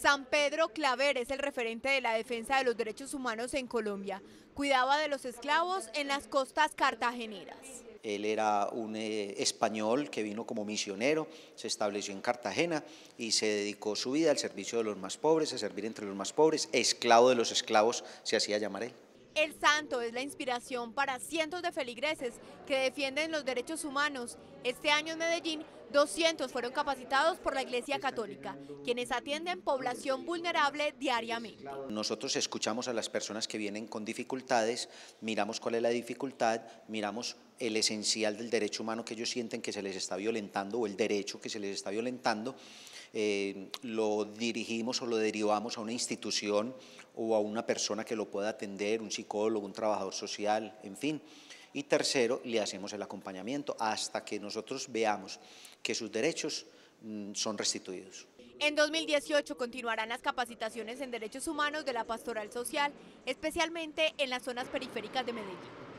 San Pedro Claver es el referente de la defensa de los derechos humanos en Colombia. Cuidaba de los esclavos en las costas cartageneras. Él era un eh, español que vino como misionero, se estableció en Cartagena y se dedicó su vida al servicio de los más pobres, a servir entre los más pobres, esclavo de los esclavos, se hacía llamar él. El santo es la inspiración para cientos de feligreses que defienden los derechos humanos. Este año en Medellín 200 fueron capacitados por la Iglesia Católica, quienes atienden población vulnerable diariamente. Nosotros escuchamos a las personas que vienen con dificultades, miramos cuál es la dificultad, miramos el esencial del derecho humano que ellos sienten que se les está violentando o el derecho que se les está violentando, eh, lo dirigimos o lo derivamos a una institución o a una persona que lo pueda atender, un psicólogo, un trabajador social, en fin y tercero, le hacemos el acompañamiento hasta que nosotros veamos que sus derechos mm, son restituidos. En 2018 continuarán las capacitaciones en derechos humanos de la pastoral social, especialmente en las zonas periféricas de Medellín.